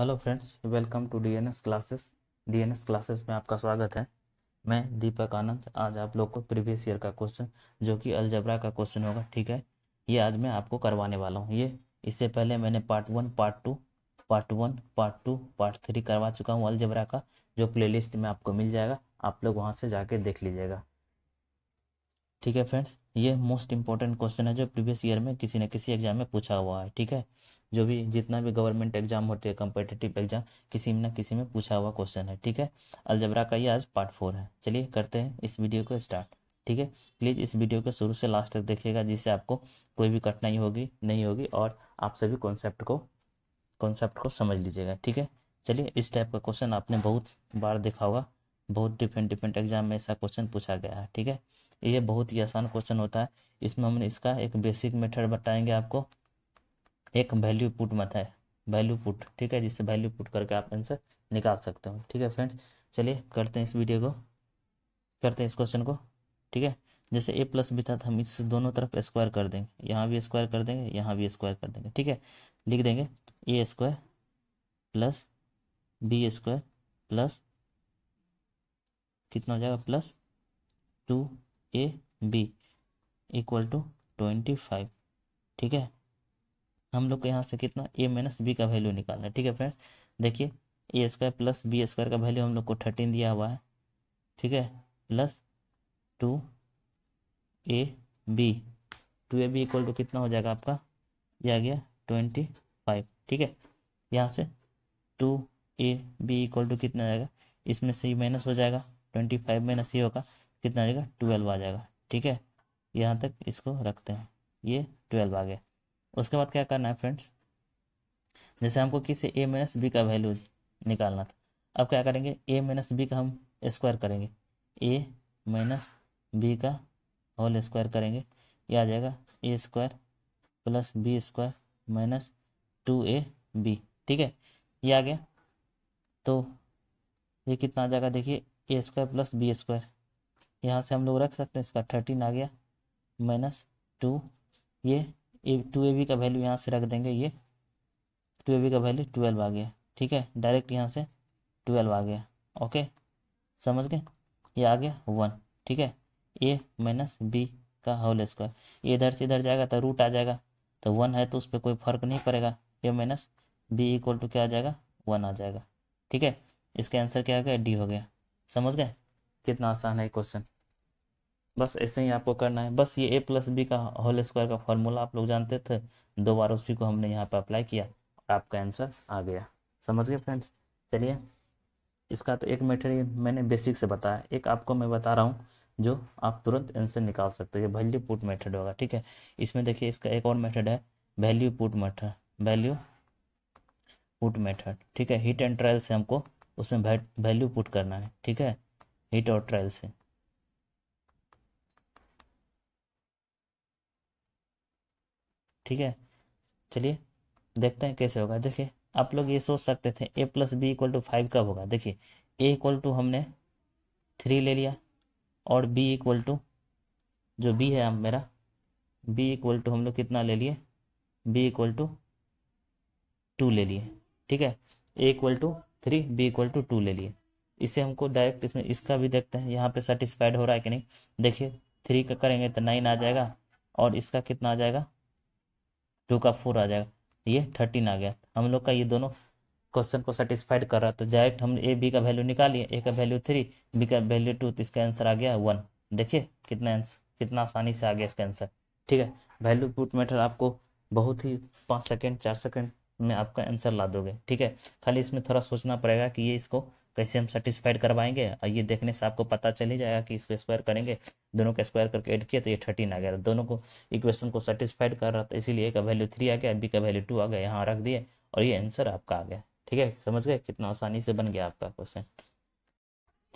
hello friends welcome to DNS classes DNS classes में आपका स्वागत है मैं दीपक आनंद आज आप लोग को प्रीवियस ईयर का क्वेश्चन जो कि अलजबरा का क्वेश्चन होगा ठीक है ये आज मैं आपको करवाने वाला हूँ ये इससे पहले मैंने part one part two part one part two part three करवा चुका हूँ अलजबरा का जो प्ले में आपको मिल जाएगा आप लोग वहाँ से जाके देख लीजिएगा ठीक है फ्रेंड्स ये मोस्ट इंपॉर्टेंट क्वेश्चन है जो प्रीवियस ईयर में किसी न किसी एग्जाम में पूछा हुआ है ठीक है जो भी जितना भी गवर्नमेंट एग्जाम होते हैं कम्पिटेटिव एग्जाम किसी न किसी में पूछा हुआ क्वेश्चन है ठीक है अलजबरा का ये आज पार्ट फोर है चलिए करते हैं इस वीडियो को स्टार्ट ठीक है प्लीज़ इस वीडियो को शुरू से लास्ट तक देखिएगा जिससे आपको कोई भी कठिनाई होगी नहीं होगी और आप सभी कॉन्सेप्ट को कॉन्सेप्ट को समझ लीजिएगा ठीक है चलिए इस टाइप का क्वेश्चन आपने बहुत बार देखा होगा बहुत डिफरेंट डिफरेंट एग्जाम में ऐसा क्वेश्चन पूछा गया है ठीक है ये बहुत ही आसान क्वेश्चन होता है इसमें हमने इसका एक बेसिक मेथड बताएंगे आपको एक वैल्यू पुट मत है वैल्यू पुट ठीक है जिससे वैल्यू पुट करके आप आंसर निकाल सकते हो ठीक है फ्रेंड्स चलिए करते हैं इस वीडियो को करते हैं इस क्वेश्चन को ठीक है जैसे ए प्लस बी था तो हम इस दोनों तरफ स्क्वायर कर देंगे यहाँ भी स्क्वायर कर देंगे यहाँ भी स्क्वायर कर देंगे ठीक है लिख देंगे A square plus B square plus कितना हो जाएगा plus two A B equal to twenty five ठीक है हम लोग को यहाँ से कितना ए माइनस बी का वैल्यू निकालना है ठीक है फ्रेंड्स देखिए A square plus B square का वैल्यू हम लोग को थर्टीन दिया हुआ है ठीक है plus two A B two A B equal to कितना हो जाएगा आपका यह आ गया ट्वेंटी फाइव ठीक है यहाँ से two A B equal to कितना आएगा इसमें से ही माइनस हो जाएगा ट्वेंटी फाइव माइनस ये होगा कितना आ जाएगा ट्वेल्व आ जाएगा ठीक है यहाँ तक इसको रखते हैं ये ट्वेल्व आ गया उसके बाद क्या करना है फ्रेंड्स जैसे हमको किसी ए माइनस बी का वैल्यू निकालना था अब क्या करेंगे ए माइनस बी का हम स्क्वायर करेंगे ए माइनस बी का होल स्क्वायर करेंगे ये आ जाएगा A square plus B square minus two A B ठीक है ये आ गया तो ये कितना आ जाएगा देखिए A square plus B square यहाँ से हम लोग रख सकते हैं इसका थर्टीन आ गया माइनस टू ये ए टू ए बी का वैल्यू यहाँ से रख देंगे ये टू ए बी का वैल्यू ट्वेल्व आ गया ठीक है डायरेक्ट यहाँ से ट्वेल्व आ गया ओके समझ गए ये आ गया वन ठीक है ए माइनस बी का होल स्क्वायर ये इधर से इधर जाएगा तो रूट आ जाएगा तो वन है तो उस पर कोई फर्क नहीं पड़ेगा A minus B equal to क्या आ जाएगा वन आ जाएगा ठीक है इसका आंसर क्या हो गया डी हो गया समझ गए कितना आसान है क्वेश्चन बस ऐसे ही आपको करना है बस ये ए प्लस बी का होल स्क्वायर का फॉर्मूला आप लोग जानते थे दो बार उसी को हमने यहाँ पर अप्लाई किया आपका आंसर आ गया समझ गए फ्रेंड्स चलिए इसका तो एक मेटेरियल मैंने बेसिक से बताया एक आपको मैं बता रहा हूँ जो आप तुरंत आंसर निकाल सकते हो वैल्यू पुट मेथड होगा ठीक है इसमें देखिए इसका एक और मेथड है value put method value put method ठीक है हिट एंड ट्रायल से हमको उसमें वैल्यू पुट करना है ठीक है हिट और ट्रायल से ठीक है चलिए देखते हैं कैसे होगा देखिए आप लोग ये सोच सकते थे A plus B equal to five कब होगा देखिए ए इक्वल टू हमने थ्री ले लिया और बी इक्वल टू जो बी है हम मेरा बी इक्वल टू हम लोग कितना ले लिए बी इक्वल टू टू ले लिए ठीक है A equal to three B equal to two ले लिए इसे हमको डायरेक्ट इसमें इसका भी देखते हैं यहाँ पे सेटिस्फाइड हो रहा है कि नहीं देखिए थ्री का करेंगे तो नाइन आ जाएगा और इसका कितना आ जाएगा टू का फोर आ जाएगा ये थर्टीन आ गया हम लोग का ये दोनों क्वेश्चन को सेटिस्फाइड कर रहा तो डायरेक्ट हम ए बी का वैल्यू निकालिए ए का वैल्यू थ्री बी का वैल्यू टू तो इसका आंसर आ गया वन देखिए कितना आंसर कितना आसानी से आ गया इसका आंसर ठीक है वैल्यू पुट मैटर आपको बहुत ही पाँच सेकेंड चार सेकेंड में आपका आंसर ला दोगे ठीक है खाली इसमें थोड़ा सोचना पड़ेगा कि ये इसको कैसे हम सेटिस्फाइड करवाएंगे और ये देखने से आपको पता चल ही जाएगा कि इसको स्क्वायर करेंगे दोनों को स्क्वायर करके ऐड किया तो ये थर्टीन आ गया तो दोनों को इक्वेशन को सेटिस्फाइड कर रहा था इसीलिए का वैल्यू थ्री आ गया बी का वैल्यू टू आ गया यहाँ रख दिए और ये आंसर आपका आ गया ठीक है समझ गए कितना आसानी से बन गया आपका क्वेश्चन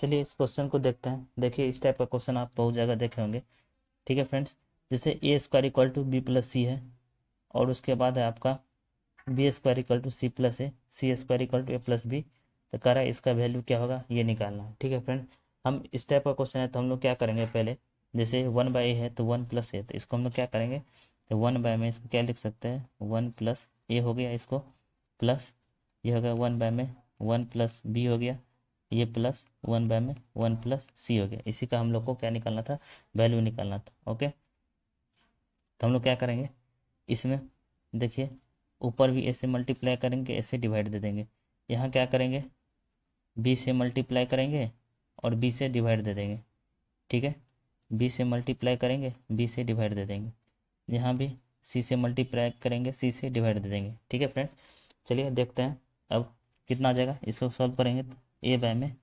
चलिए इस क्वेश्चन को देखते हैं देखिए इस टाइप का क्वेश्चन आप बहुत जगह देखे होंगे ठीक है फ्रेंड्स जैसे A square equal to B plus C है और उसके बाद है आपका B square equal to C plus A C square equal to A plus B तो कह रहा है इसका वैल्यू क्या होगा ये निकालना है ठीक है फ्रेंड हम इस टाइप का क्वेश्चन है तो हम लोग क्या करेंगे पहले जैसे वन बाय ए है तो वन प्लस ए तो इसको हम लोग क्या करेंगे तो वन बाय में इसको क्या लिख सकते हैं वन प्लस ए हो गया इसको प्लस ये हो गया वन बाय में वन प्लस बी हो गया ये प्लस वन बाय में वन प्लस सी हो गया इसी का हम लोग को क्या निकालना था वैल्यू निकालना था ओके तो हम लोग क्या करेंगे इसमें देखिए ऊपर भी ऐसे मल्टीप्लाई करेंगे ऐसे डिवाइड दे देंगे यहाँ क्या करेंगे बी से मल्टीप्लाई करेंगे और बी से डिवाइड दे देंगे ठीक है बी से मल्टीप्लाई करेंगे बी से डिवाइड दे देंगे यहाँ भी सी से मल्टीप्लाई करेंगे सी से डिवाइड दे देंगे ठीक है फ्रेंड्स चलिए देखते हैं अब कितना आ जाएगा इसको सॉल्व करेंगे तो ए बाय में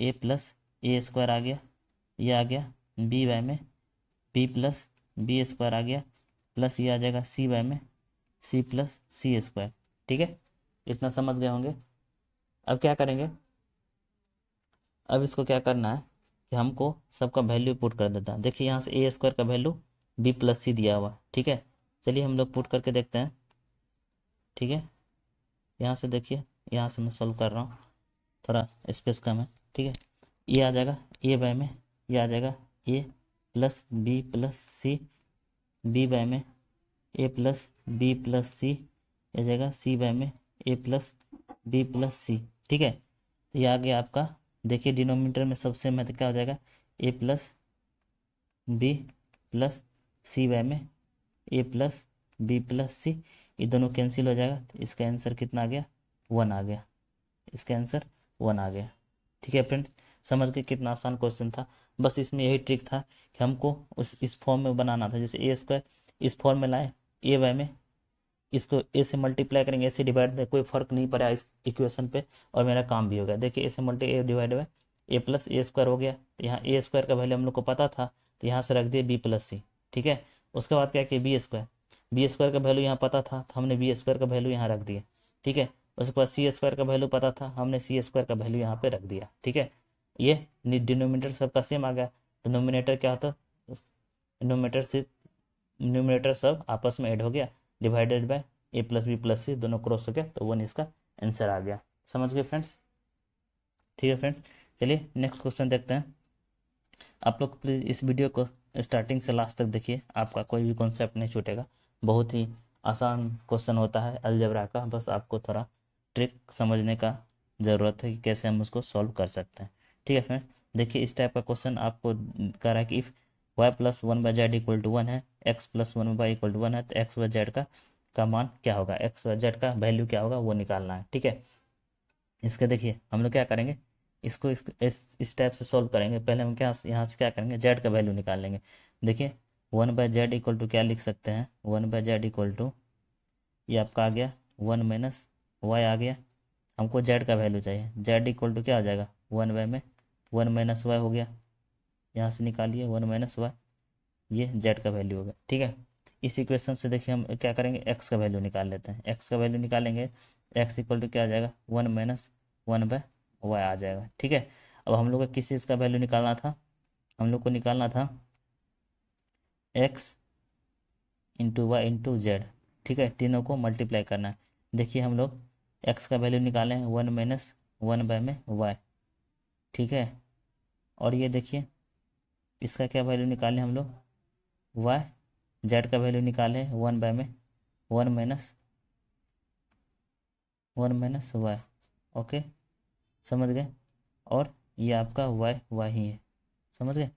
ए प्लस ए स्क्वायर आ गया ये आ गया बी बाय में बी प्लस बी स्क्वायर आ गया प्लस ये आ जाएगा सी बाय में सी प्लस सी स्क्वायर ठीक है इतना समझ गए होंगे अब क्या करेंगे अब इसको क्या करना है कि हमको सबका वैल्यू पुट कर देता है देखिए यहाँ से ए स्क्वायर का वैल्यू बी प्लस सी दिया हुआ ठीक है चलिए हम लोग पुट करके देखते हैं ठीक है यहाँ से देखिए यहाँ से मैं सॉल्व कर रहा हूँ थोड़ा स्पेस कम है ठीक है ये आ जाएगा ए बाय में ये आ जाएगा A plus B plus C B by में A plus B plus C आ जाएगा सी बाय में A plus B plus C ठीक है तो ये आ गया आपका देखिए डिनोमीटर में सबसे महत्व क्या हो जाएगा A plus B plus C by में A plus B plus C ये दोनों कैंसिल हो जाएगा तो इसका आंसर कितना आ गया वन आ गया इसका आंसर वन आ गया ठीक है फ्रेंड समझ के कितना आसान क्वेश्चन था बस इसमें यही ट्रिक था कि हमको उस इस फॉर्म में बनाना था जैसे ए स्क्वायर इस फॉर्म में लाए ए वाई में इसको ए से मल्टीप्लाई करेंगे ए से डिवाइड कोई फर्क नहीं पड़ा इस इक्वेशन पे और मेरा काम भी हो गया देखिए ए से multi A divide by A plus A square हो गया तो यहाँ ए स्क्वायर का वैल्यू हम लोग को पता था तो यहाँ से रख दिए बी प्लस सी ठीक है उसके बाद क्या किया बी स्क्वायर बी स्क्वायर का वैल्यू यहाँ पता था तो हमने बी स्क्वायर का वैल्यू यहाँ रख दिया ठीक है उसके बाद सी स्क्वायर का वैल्यू पता था हमने सी स्क्वायर का वैल्यू यहाँ पर रख दिया ठीक है ये डिनोमिनेटर सबका सेम आ गया डिनोमिनेटर क्या होता है नोमिनेटर से न्यूमिनेटर सब आपस में ऐड हो गया divided by A plus B plus C दोनों क्रॉस हो गया तो वन इसका आंसर आ गया समझ गए फ्रेंड्स ठीक है फ्रेंड्स चलिए नेक्स्ट क्वेश्चन देखते हैं आप लोग प्लीज़ इस वीडियो को स्टार्टिंग से लास्ट तक देखिए आपका कोई भी कॉन्सेप्ट नहीं छूटेगा बहुत ही आसान क्वेश्चन होता है अलजबरा का बस आपको थोड़ा ट्रिक समझने का ज़रूरत है कि कैसे हम उसको सॉल्व कर सकते हैं ठीक है फ्रेंड्स देखिए इस टाइप का क्वेश्चन आपको कह रहा है कि if Y plus one by Z equal to one है X plus one by equal to one है तो एक्स व जेड का का मान क्या होगा एक्स व जेड का वैल्यू क्या होगा वो निकालना है ठीक है इसके देखिए हम लोग क्या करेंगे इसको इस टाइप से सॉल्व करेंगे पहले हम क्या यहाँ से क्या करेंगे जेड का वैल्यू निकाल लेंगे देखिए one by Z equal to क्या लिख सकते हैं one by Z equal to ये आपका आ गया वन माइनस वाई आ गया हमको जेड का वैल्यू चाहिए जेड इक्वल टू क्या हो जाएगा वन वाई में वन माइनस वाई हो गया यहाँ से निकालिए वन माइनस वाई ये जेड का वैल्यू होगा ठीक है इस इक्वेशन से देखिए हम क्या करेंगे एक्स का वैल्यू निकाल लेते हैं एक्स का वैल्यू निकालेंगे एक्स इक्वल टू क्या आ जाएगा one minus one by Y आ जाएगा ठीक है अब हम लोग को किस चीज़ का वैल्यू निकालना था हम लोग को निकालना था X into Y into Z ठीक है तीनों को मल्टीप्लाई करना है देखिए हम लोग एक्स का वैल्यू निकाले हैं वन माइनस वन बाय में वाई ठीक है और ये देखिए इसका क्या वैल्यू निकालें हम लोग वाई जेड का वैल्यू निकाले वन बाय में one minus one minus Y okay समझ गए और ये आपका वाई वाई ही है समझ गए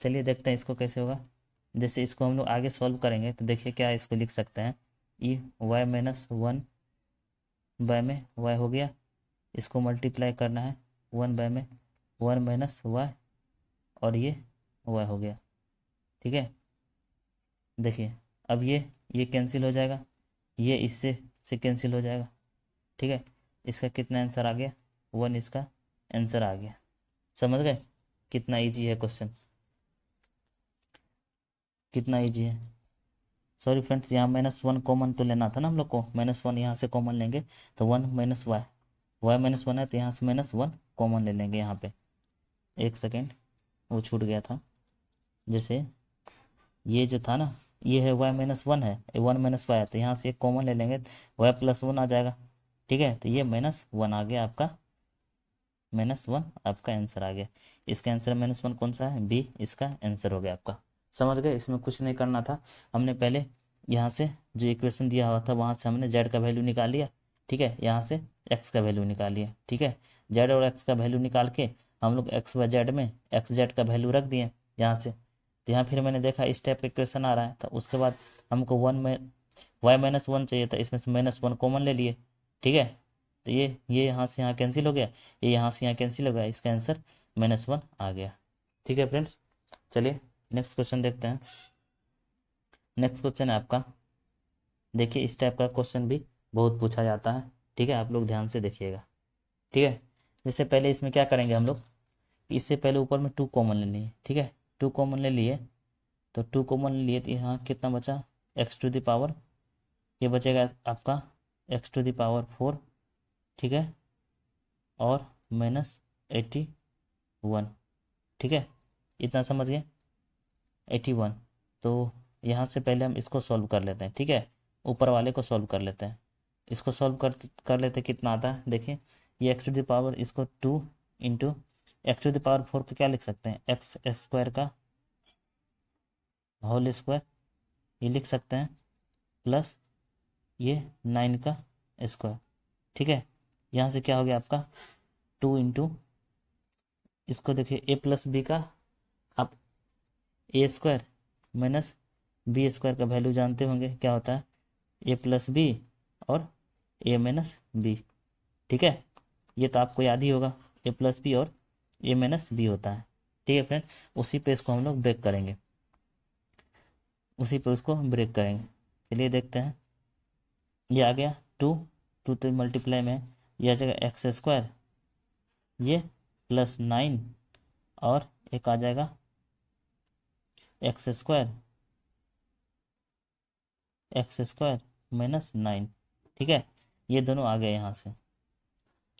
चलिए देखते हैं इसको कैसे होगा जैसे इसको हम लोग आगे सॉल्व करेंगे तो देखिए क्या इसको लिख सकते हैं E Y minus one by में वाई हो गया इसको मल्टीप्लाई करना है वन बाय में वन माइनस वाई और ये वाई हो गया ठीक है देखिए अब ये ये कैंसिल हो जाएगा ये इससे से कैंसिल हो जाएगा ठीक है इसका कितना आंसर आ गया वन इसका आंसर आ गया समझ गए कितना इजी है क्वेश्चन कितना इजी है सॉरी फ्रेंड्स यहाँ माइनस वन कॉमन तो लेना था ना हम लोग को माइनस वन यहाँ से कॉमन लेंगे तो one minus Y Y minus one है तो यहाँ से माइनस वन कॉमन ले लेंगे यहाँ पे एक सेकेंड वो छूट गया था जैसे ये जो था ना ये है वाई माइनस वन है वन माइनस वाई है तो यहाँ से एक कॉमन ले लेंगे वाई प्लस वन आ जाएगा ठीक है तो ये माइनस वन आ गया आपका माइनस वन आपका आंसर आ गया इसका आंसर माइनस वन कौन सा है बी इसका आंसर हो गया आपका समझ गए इसमें कुछ नहीं करना था हमने पहले यहाँ से जो इक्वेशन दिया हुआ था वहाँ से हमने जेड का वैल्यू निकाल लिया ठीक है यहाँ से एक्स का वैल्यू निकाल लिया ठीक है जेड और एक्स का वैल्यू निकाल के हम लोग एक्स व जेड में एक्स जेड का वैल्यू रख दिए यहाँ से तो यहाँ फिर मैंने देखा इस टाइप का क्वेश्चन आ रहा है तो उसके बाद हमको वन में वाई माइनस वन चाहिए था तो इसमें से माइनस वन कॉमन ले लिए ठीक है तो ये ये यहाँ से यहाँ कैंसिल हो गया ये यहाँ से यहाँ कैंसिल हो गया इसका आंसर माइनस वन आ गया ठीक है फ्रेंड्स चलिए नेक्स्ट क्वेश्चन देखते हैं नेक्स्ट क्वेश्चन है आपका देखिए इस टाइप का क्वेश्चन भी बहुत पूछा जाता है ठीक है आप लोग ध्यान से देखिएगा ठीक है जैसे पहले इसमें क्या करेंगे हम लोग इससे पहले ऊपर में टू कॉमन लेनी है ठीक है टू कॉमन ले लिए तो टू कॉमन लिए तो यहाँ कितना बचा एक्स टू दावर पावर ये बचेगा आपका X to the power power four ठीक है और माइनस एटी वन ठीक है इतना समझ गए एटी वन तो यहाँ से पहले हम इसको सॉल्व कर लेते हैं ठीक है ऊपर वाले को सॉल्व कर लेते हैं इसको सॉल्व कर कर लेते कितना आता है देखिए ये एक्स टू दावर पावर इसको two into X to the power four को क्या लिख सकते हैं एक्स एक्स स्क्वायर का होल स्क्वायर ये लिख सकते हैं प्लस ये नाइन का स्क्वायर ठीक है यहाँ से क्या हो गया आपका टू इंटू इसको देखिए ए प्लस बी का आप A square minus B square का वैल्यू जानते होंगे क्या होता है ए प्लस बी और ए माइनस बी ठीक है ये तो आपको याद ही होगा ए प्लस बी और ये माइनस बी होता है ठीक है फ्रेंड उसी पे इसको हम लोग ब्रेक करेंगे उसी पे उसको हम ब्रेक करेंगे चलिए देखते हैं ये आ गया टू टू तो मल्टीप्लाई में यह आ जाएगा एक्स स्क्वायर ये प्लस नाइन और एक आ जाएगा X square X square minus nine ठीक है ये दोनों आ गए यहाँ से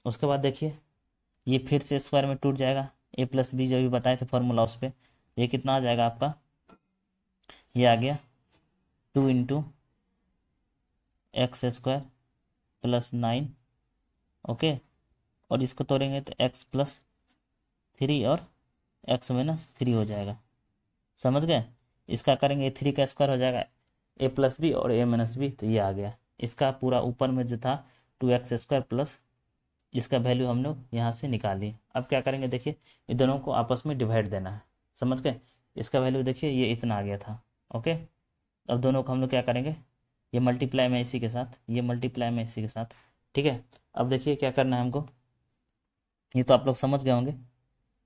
उसके बाद देखिए ये फिर से स्क्वायर में टूट जाएगा ए प्लस बी जो भी बताए थे फॉर्मूला उस पर यह कितना आ जाएगा आपका ये आ गया two into X square plus nine okay और इसको तोड़ेंगे तो एक्स प्लस थ्री और एक्स माइनस थ्री हो जाएगा समझ गए इसका करेंगे थ्री का स्क्वायर हो जाएगा ए प्लस बी और ए माइनस बी तो ये आ गया इसका पूरा ऊपर में जो था टू एक्स स्क्वायर प्लस जिसका वैल्यू हम लोग यहाँ से निकाली अब क्या करेंगे देखिए इन दोनों को आपस में डिवाइड देना है समझ गए इसका वैल्यू देखिए ये इतना आ गया था ओके अब दोनों को हम लोग क्या करेंगे ये मल्टीप्लाई में इसी के साथ ये मल्टीप्लाई में इसी के साथ ठीक है अब देखिए क्या करना है हमको ये तो आप लोग समझ गए होंगे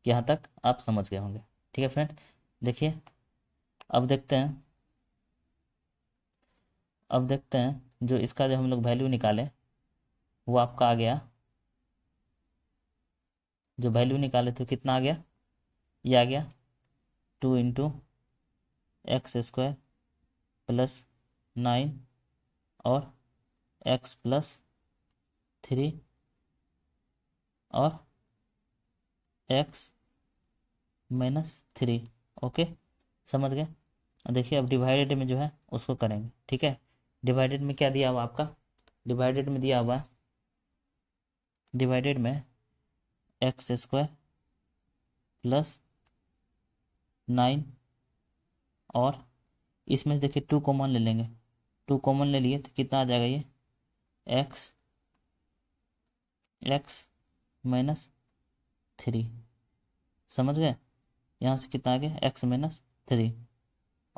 यहाँ तक आप समझ गए होंगे ठीक है फ्रेंड्स देखिए अब देखते हैं अब देखते हैं जो इसका जो हम लोग वैल्यू निकाले वो आपका आ गया जो वैल्यू निकाले थे कितना आ गया ये आ गया two into X square plus nine और एक्स प्लस थ्री और एक्स माइनस थ्री ओके समझ गए देखिए अब डिवाइडेड में जो है उसको करेंगे ठीक है डिवाइडेड में क्या दिया हुआ आपका डिवाइडेड में दिया हुआ है डिवाइडेड में एक्स स्क्वायर प्लस नाइन और इसमें देखिए टू कॉमन ले लेंगे टू कॉमन ले लिए तो कितना आ जाएगा ये एक्स एक्स माइनस थ्री समझ गए यहाँ से कितना आ गया एक्स माइनस थ्री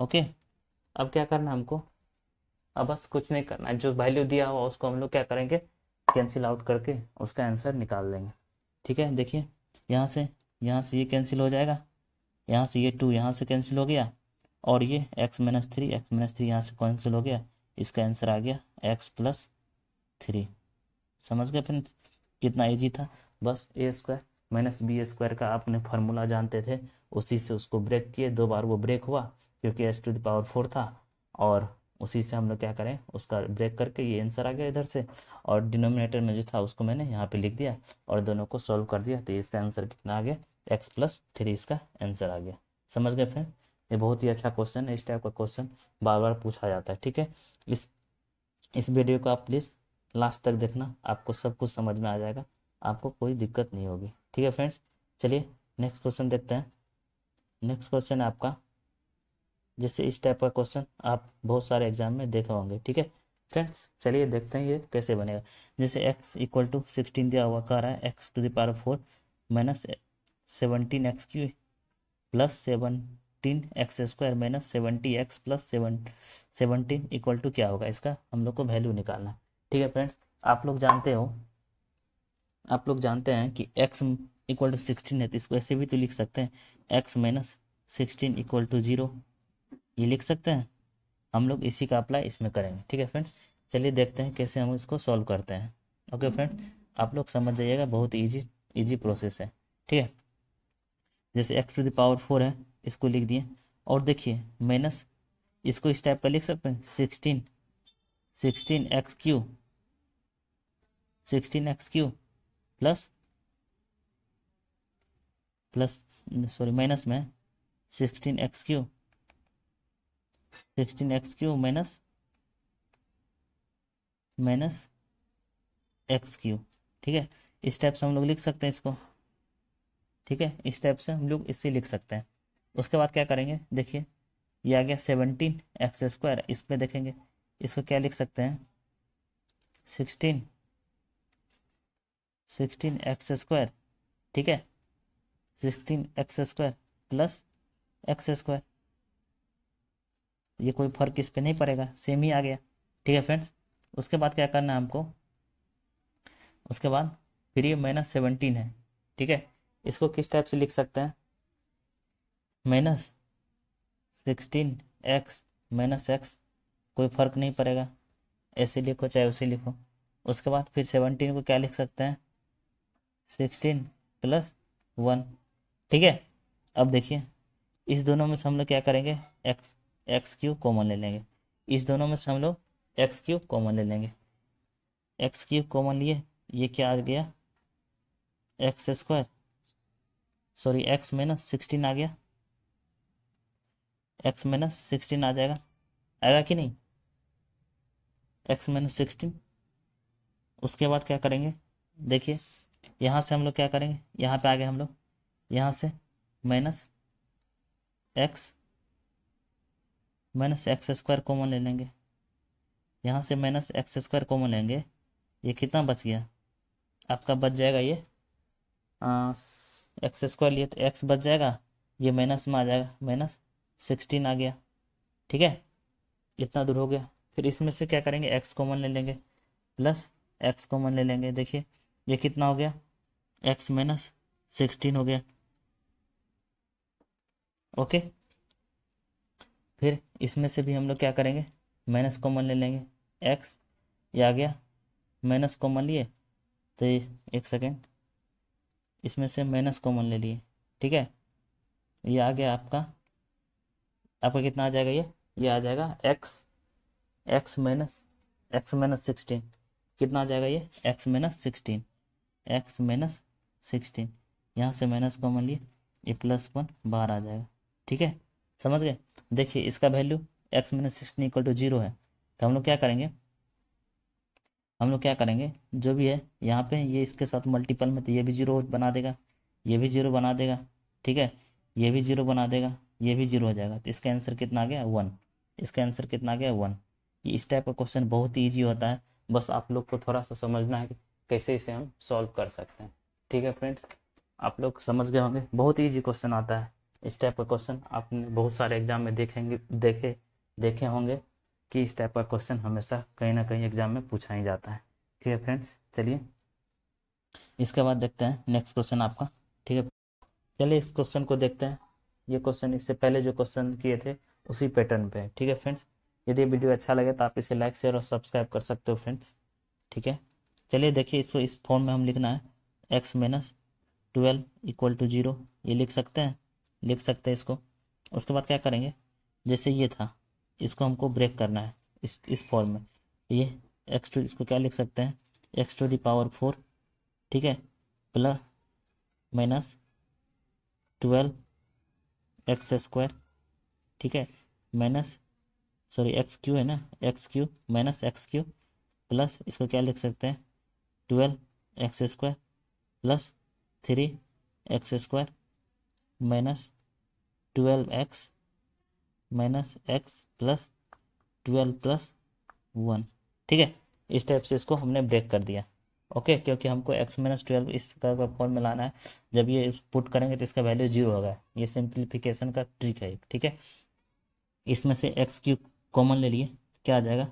ओके अब क्या करना है हमको अब बस कुछ नहीं करना जो वैल्यू दिया हुआ उसको हम लोग क्या करेंगे कैंसिल आउट करके उसका आंसर निकाल देंगे ठीक है देखिए यहाँ से यहाँ से ये कैंसिल हो जाएगा यहाँ से ये टू यहाँ से कैंसिल हो गया और ये X minus three X minus three यहाँ से कैंसिल हो गया इसका आंसर आ गया एक्स प्लस थ्री समझ गए फ्रेंड्स कितना ईजी था बस A square minus B square का आपने फार्मूला जानते थे उसी से उसको ब्रेक किए दो बार वो ब्रेक हुआ क्योंकि S to the power four था और उसी से हम लोग क्या करें उसका ब्रेक करके ये आंसर आ गया इधर से और डिनोमिनेटर में जो था उसको मैंने यहाँ पे लिख दिया और दोनों को सॉल्व कर दिया तो इसका आंसर कितना आ गया एक्स प्लस थ्री इसका आंसर आ गया समझ गए फ्रेंड ये बहुत ही अच्छा क्वेश्चन है इस टाइप का क्वेश्चन बार बार पूछा जाता है ठीक है इस इस वीडियो को आप प्लीज़ लास्ट तक देखना आपको सब कुछ समझ में आ जाएगा आपको कोई दिक्कत नहीं होगी ठीक है फ्रेंड्स चलिए नेक्स्ट क्वेश्चन देखते हैं नेक्स्ट क्वेश्चन है आपका जैसे इस टाइप का क्वेश्चन आप बहुत सारे एग्जाम में देखे होंगे ठीक है फ्रेंड्स चलिए देखते हैं ये कैसे बनेगा जैसे एक्स इक्वल टू सिक्सटीन दिया हुआ कह रहा है X to the power four minus seventeen X cube plus seventeen X square minus seventy X plus seven seventeen equal to क्या होगा इसका हम लोग को वैल्यू निकालना है ठीक है फ्रेंड्स आप लोग जानते हो आप लोग जानते हैं कि एक्स इक्वल टू सिक्सटीन है तो इसको ऐसे भी तो लिख सकते हैं X minus sixteen equal to zero ये लिख सकते हैं हम लोग इसी का अप्लाई इसमें करेंगे ठीक है फ्रेंड्स चलिए देखते हैं कैसे हम इसको सॉल्व करते हैं ओके फ्रेंड्स आप लोग समझ जाइएगा बहुत ईजी ईजी प्रोसेस है ठीक है जैसे X to the power four है इसको लिख दिए और देखिए माइनस इसको इस टाइप का लिख सकते हैं sixteen sixteen X cube sixteen X cube plus plus sorry minus में sixteen X cube sixteen X cube minus minus X cube ठीक है इस टाइप से हम लोग लिख सकते हैं इसको ठीक है इस टाइप से हम लोग इसे लिख सकते हैं उसके बाद क्या करेंगे देखिए ये आ गया सेवनटीन एक्स स्क्वायर इसमें देखेंगे इसको क्या लिख सकते हैं सिक्सटीन सिक्सटीन एक्स स्क्वायर ठीक है sixteen X square plus X square ये कोई फर्क इस पर नहीं पड़ेगा सेम ही आ गया ठीक है फ्रेंड्स उसके बाद क्या करना है हमको उसके बाद फिर ये माइनस सेवनटीन है ठीक है इसको किस टाइप से लिख सकते हैं minus sixteen X minus X कोई फ़र्क नहीं पड़ेगा ऐसे लिखो चाहे उसे लिखो उसके बाद फिर सेवनटीन को क्या लिख सकते हैं सिक्सटीन प्लस वन ठीक है अब देखिए इस दोनों में से हम लोग क्या करेंगे एक्स एक्स क्यूब कॉमन ले लेंगे इस दोनों में से हम लोग एक्स क्यूब कॉमन ले लेंगे एक्स क्यूब कॉमन लिए ये क्या आ गया X square sorry X minus sixteen आ गया एक्स माइनस सिक्सटीन आ जाएगा आएगा कि नहीं एक्स माइनस सिक्सटीन उसके बाद क्या करेंगे देखिए यहाँ से हम लोग क्या करेंगे यहाँ पे आ गए हम लोग यहाँ से minus X minus X square common ले लेंगे यहाँ से माइनस एक्स स्क्वायर कॉमन लेंगे ये कितना बच गया आपका बच जाएगा ये एक्स स्क्वायर लिए तो एक्स बच जाएगा ये माइनस में आ जाएगा माइनस सिक्सटीन आ गया ठीक है इतना दूर हो गया फिर इसमें से क्या करेंगे एक्स कॉमन ले लेंगे प्लस एक्स कॉमन ले लेंगे देखिए ये कितना हो गया एक्स माइनस सिक्सटीन हो गया ओके फिर इसमें से भी हम लोग क्या करेंगे माइनस कॉमन ले लेंगे एक्स ये आ गया माइनस कॉमन लिए तो एक सेकेंड इसमें से माइनस कॉमन ले लिए ठीक है ये आ गया आपका आपका कितना आ जाएगा ये ये आ जाएगा X X minus X minus sixteen कितना आ जाएगा ये X minus sixteen X minus sixteen यहाँ से माइनस कॉमन लिए ये प्लस वन बाहर आ जाएगा ठीक है समझ गए देखिए इसका value X minus sixteen equal to zero है तो हम लोग क्या करेंगे हम लोग क्या करेंगे जो भी है यहाँ पे ये इसके साथ मल्टीपल में तो ये भी जीरो बना देगा ये भी जीरो बना देगा ठीक है ये भी जीरो बना देगा ये भी जीरो हो जाएगा तो इसका आंसर कितना आ गया वन इसका आंसर कितना आ गया वन ये इस टाइप का क्वेश्चन बहुत ही ईजी होता है बस आप लोग को थोड़ा सा समझना है कि कैसे इसे हम सॉल्व कर सकते हैं ठीक है फ्रेंड्स आप लोग समझ गए होंगे बहुत ईजी क्वेश्चन आता है इस टाइप का क्वेश्चन आपने बहुत सारे एग्जाम में देखेंगे देखे देखे होंगे कि इस टाइप का क्वेश्चन हमेशा कहीं ना कहीं एग्जाम में पूछा ही जाता है ठीक है फ्रेंड्स चलिए इसके बाद देखते हैं नेक्स्ट क्वेश्चन आपका ठीक है चलिए इस क्वेश्चन को देखते हैं ये क्वेश्चन इससे पहले जो क्वेश्चन किए थे उसी पैटर्न पे ठीक है फ्रेंड्स यदि वीडियो अच्छा लगे तो आप इसे लाइक शेयर और सब्सक्राइब कर सकते हो फ्रेंड्स ठीक है चलिए देखिए इसको इस फॉर्म में हम लिखना है X minus twelve equal to zero ये लिख सकते हैं लिख सकते हैं इसको उसके बाद क्या करेंगे जैसे ये था इसको हमको ब्रेक करना है इस इस फॉर्म में ये एक्स टू इसको क्या लिख सकते हैं एक्स टू दावर फोर ठीक है plus minus twelve X square ठीक है माइनस सॉरी एक्स क्यू है ना X cube minus X cube plus इसको क्या लिख सकते हैं twelve X square plus three x square minus twelve X minus X plus twelve plus one ठीक है इस टाइप से इसको हमने ब्रेक कर दिया ओके okay, क्योंकि हमको एक्स माइनस ट्वेल्व इस फॉर्म में लाना है जब ये पुट करेंगे तो इसका वैल्यू जीरो होगा ये सिंप्लीफिकेशन का ट्रिक है ठीक है इसमें से एक्स क्यूब कॉमन ले लिए क्या आ जाएगा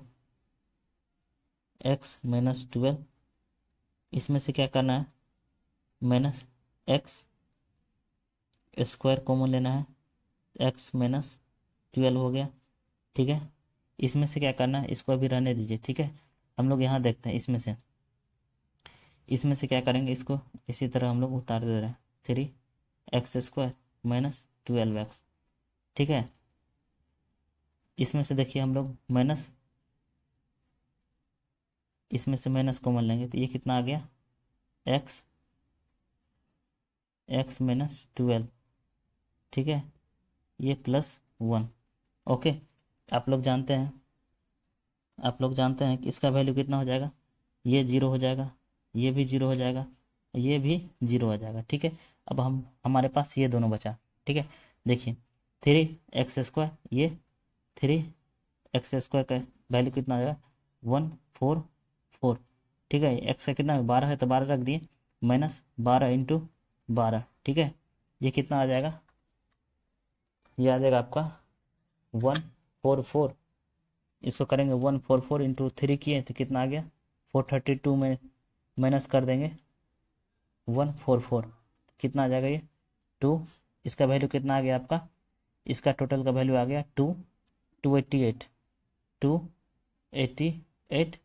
एक्स माइनस ट्वेल्व इसमें से क्या करना है माइनस एक्स स्क्वायर कॉमन लेना है एक्स माइनस ट्वेल्व हो गया ठीक है इसमें से क्या करना है इसको अभी रहने दीजिए ठीक है हम लोग यहाँ देखते हैं इसमें से इसमें से क्या करेंगे इसको इसी तरह हम लोग उतार दे रहे हैं three x square minus twelve X ठीक है इसमें से देखिए हम लोग माइनस इसमें से माइनस कॉमन लेंगे तो ये कितना आ गया एक्स एक्स माइनस ट्वेल्व ठीक है ये प्लस वन ओके आप लोग जानते हैं आप लोग जानते हैं कि इसका वैल्यू कितना हो जाएगा ये जीरो हो जाएगा ये भी जीरो हो जाएगा ये भी जीरो हो जाएगा ठीक है अब हम हमारे पास ये दोनों बचा ठीक है देखिए थ्री एक्स स्क्वायर ये थ्री एक्स स्क्वायर का वैल्यू कितना हो जाएगा वन फोर फोर ठीक है एक्स का कितना बारह है तो बारह रख दिए माइनस बारह इंटू बारह ठीक है ये कितना आ जाएगा ये आ जाएगा आपका वन फोर फोर इसको करेंगे one four four into three किए तो कितना आ गया फोर थर्टी टू में माइनस कर देंगे वन फोर फोर कितना आ जाएगा ये टू इसका वैल्यू कितना आ गया आपका इसका टोटल का वैल्यू आ गया two two eighty eight two eighty eight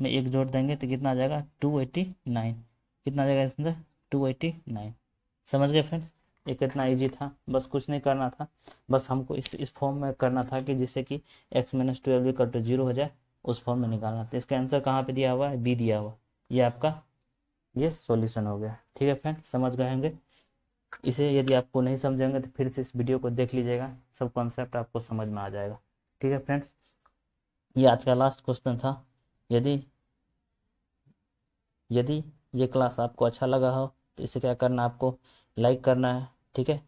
में एक जोड़ देंगे तो कितना आ जाएगा टू एट्टी नाइन कितना आ जाएगा इसमें टू एट्टी नाइन समझ गए फ्रेंड्स ये कितना इजी था बस कुछ नहीं करना था बस हमको इस इस फॉर्म में करना था कि जिससे कि x minus twelve equal to zero हो जाए उस फॉर्म में निकालना था इसका आंसर कहाँ पे दिया हुआ है बी दिया हुआ ये आपका ये सॉल्यूशन हो गया ठीक है फ्रेंड समझ गए होंगे इसे यदि आपको नहीं समझेंगे तो फिर से इस वीडियो को देख लीजिएगा सब कॉन्सेप्ट आपको समझ में आ जाएगा ठीक है फ्रेंड्स ये आज का लास्ट क्वेश्चन था यदि यदि ये क्लास आपको अच्छा लगा हो तो इसे क्या करना आपको लाइक करना है ठीक है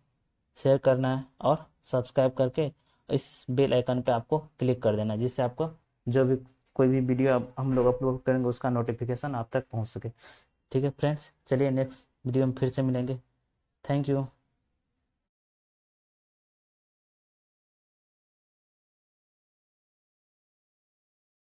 शेयर करना है और सब्सक्राइब करके इस बेल आइकन पे आपको क्लिक कर देना है जिससे आपको जो भी कोई भी वीडियो हम लोग अपलोड करेंगे उसका नोटिफिकेशन आप तक पहुंच सके ठीक है फ्रेंड्स चलिए नेक्स्ट वीडियो में फिर से मिलेंगे थैंक यू